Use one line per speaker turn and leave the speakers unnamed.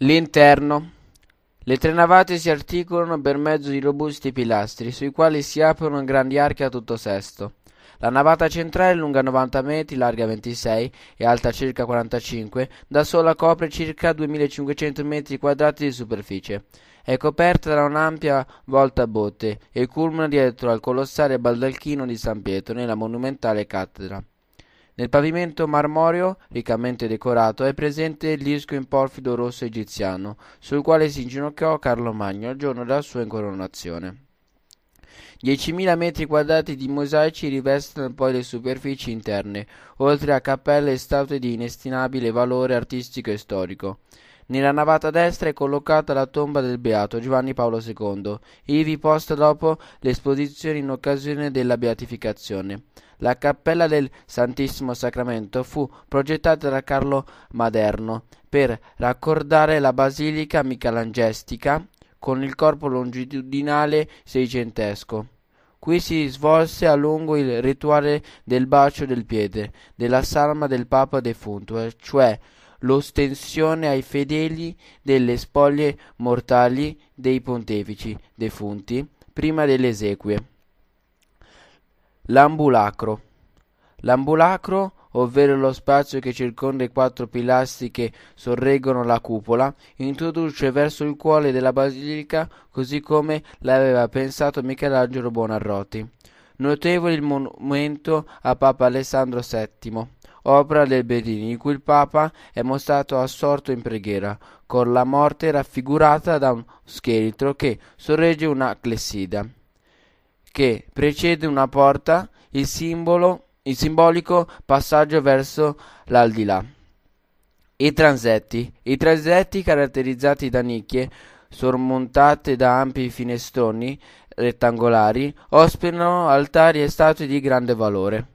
L'interno le tre navate si articolano per mezzo di robusti pilastri, sui quali si aprono grandi archi a tutto sesto. La navata centrale, lunga 90 metri, larga 26 e alta circa 45, da sola copre circa 2500 metri quadrati di superficie. È coperta da un'ampia volta a botte e culmina dietro al colossale baldacchino di San Pietro nella monumentale cattedra. Nel pavimento marmoreo, riccamente decorato, è presente il disco in porfido rosso egiziano, sul quale si inginocchiò Carlo Magno al giorno della sua incoronazione. 10.000 metri quadrati di mosaici rivestono poi le superfici interne, oltre a cappelle e statue di inestimabile valore artistico e storico. Nella navata destra è collocata la tomba del beato Giovanni Paolo II, ivi posta dopo l'esposizione in occasione della beatificazione. La cappella del Santissimo Sacramento fu progettata da Carlo Maderno per raccordare la basilica michelangestica con il corpo longitudinale seicentesco. Qui si svolse a lungo il rituale del bacio del piede della salma del Papa defunto, cioè l'ostensione ai fedeli delle spoglie mortali dei pontefici defunti prima delle esequie. L'ambulacro. L'ambulacro, ovvero lo spazio che circonda i quattro pilastri che sorreggono la cupola, introduce verso il cuore della basilica così come l'aveva pensato Michelangelo Buonarroti. Notevole il monumento a Papa Alessandro VII, opera del Bedini, in cui il Papa è mostrato assorto in preghiera, con la morte raffigurata da un scheletro che sorregge una clessida, che precede una porta, il, simbolo, il simbolico passaggio verso l'aldilà. I transetti. I transetti caratterizzati da nicchie sormontate da ampi finestroni rettangolari, ospitano altari e statue di grande valore.